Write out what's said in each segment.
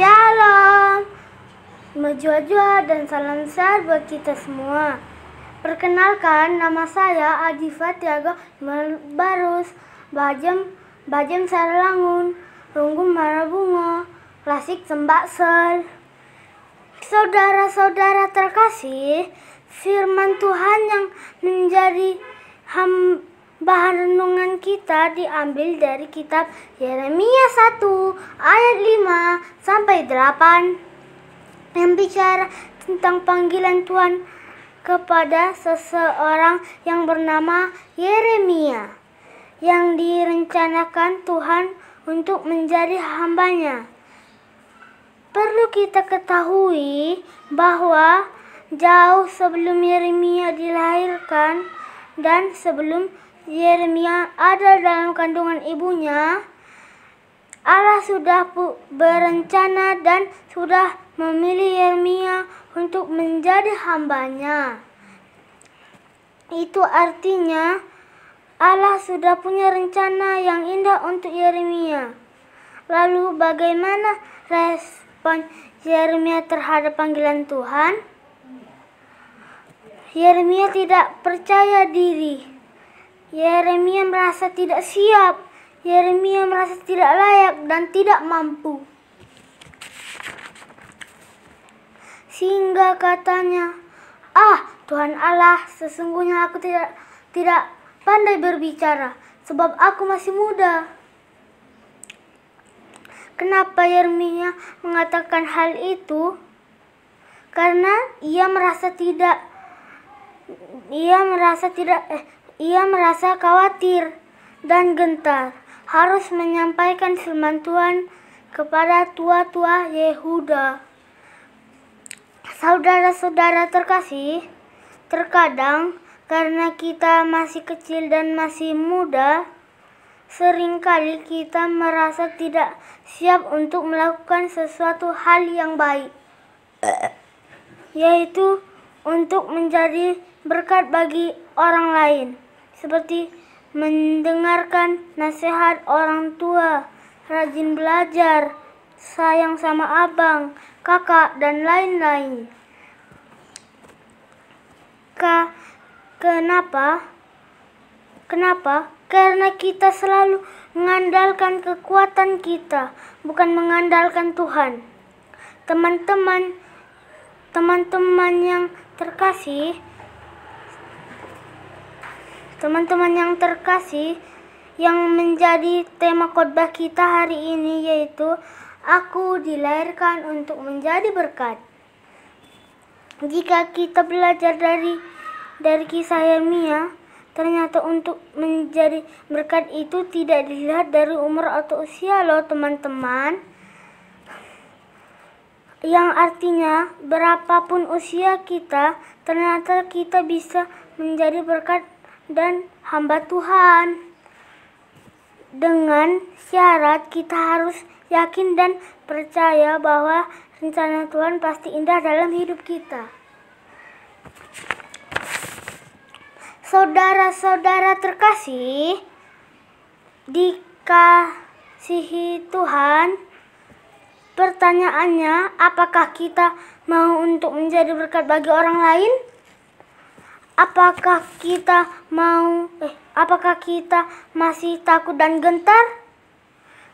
Shalom Mejua-jua dan salam sehat buat kita semua Perkenalkan nama saya Adi Tiago Barus Bajem Bajem Sarlangun Runggu Marabungo Klasik Sembak Sembaksel Saudara-saudara terkasih Firman Tuhan yang menjadi ham, Bahan renungan kita diambil dari kitab Yeremia 1 ayat 5 sampai 8 yang bicara tentang panggilan Tuhan kepada seseorang yang bernama Yeremia yang direncanakan Tuhan untuk menjadi hambanya. Perlu kita ketahui bahwa jauh sebelum Yeremia dilahirkan dan sebelum Yeremia ada dalam kandungan ibunya, Allah sudah berencana dan sudah memilih Yeremia untuk menjadi hambanya. Itu artinya Allah sudah punya rencana yang indah untuk Yeremia. Lalu bagaimana respon Yeremia terhadap panggilan Tuhan? Yeremia tidak percaya diri. Yeremia merasa tidak siap. Yeremia merasa tidak layak dan tidak mampu. Sehingga katanya, "Ah, Tuhan Allah, sesungguhnya aku tidak tidak pandai berbicara sebab aku masih muda." Kenapa Yeremia mengatakan hal itu? Karena ia merasa tidak ia merasa tidak eh ia merasa khawatir dan gentar harus menyampaikan firman Tuhan kepada tua-tua Yehuda. Saudara-saudara terkasih, terkadang karena kita masih kecil dan masih muda, seringkali kita merasa tidak siap untuk melakukan sesuatu hal yang baik, yaitu untuk menjadi berkat bagi orang lain seperti mendengarkan nasihat orang tua, rajin belajar, sayang sama abang, kakak, dan lain-lain. Ka, kenapa? Kenapa? Karena kita selalu mengandalkan kekuatan kita, bukan mengandalkan Tuhan. Teman-teman, teman-teman yang terkasih, Teman-teman yang terkasih, yang menjadi tema khotbah kita hari ini yaitu Aku dilahirkan untuk menjadi berkat. Jika kita belajar dari dari kisah Yeremia, ternyata untuk menjadi berkat itu tidak dilihat dari umur atau usia loh teman-teman. Yang artinya berapapun usia kita, ternyata kita bisa menjadi berkat dan hamba Tuhan. Dengan syarat kita harus yakin dan percaya bahwa rencana Tuhan pasti indah dalam hidup kita. Saudara-saudara terkasih, dikasihi Tuhan, pertanyaannya apakah kita mau untuk menjadi berkat bagi orang lain? apakah kita mau eh apakah kita masih takut dan gentar?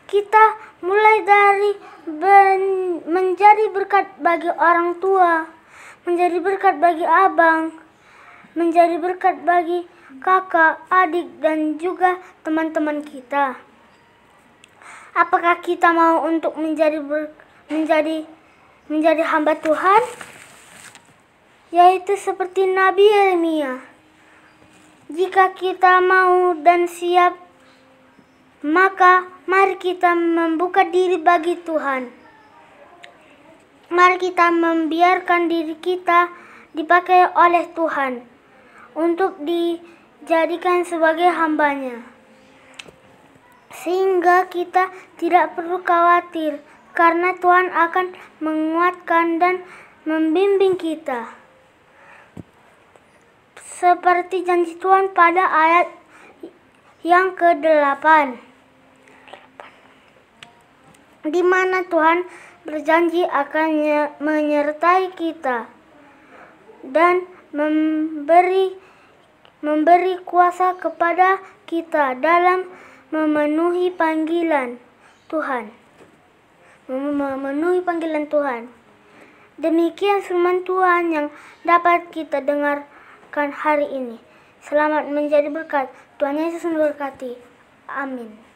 Kita mulai dari ben, menjadi berkat bagi orang tua, menjadi berkat bagi abang, menjadi berkat bagi kakak, adik dan juga teman-teman kita. Apakah kita mau untuk menjadi ber, menjadi menjadi hamba Tuhan? yaitu seperti Nabi Yeremia. Jika kita mau dan siap, maka mari kita membuka diri bagi Tuhan. Mari kita membiarkan diri kita dipakai oleh Tuhan untuk dijadikan sebagai hambanya. Sehingga kita tidak perlu khawatir karena Tuhan akan menguatkan dan membimbing kita seperti janji Tuhan pada ayat yang ke-8 di mana Tuhan berjanji akan menyertai kita dan memberi memberi kuasa kepada kita dalam memenuhi panggilan Tuhan. Memenuhi panggilan Tuhan. Demikian firman Tuhan yang dapat kita dengar hari ini. Selamat menjadi berkat. Tuhan Yesus memberkati. Amin.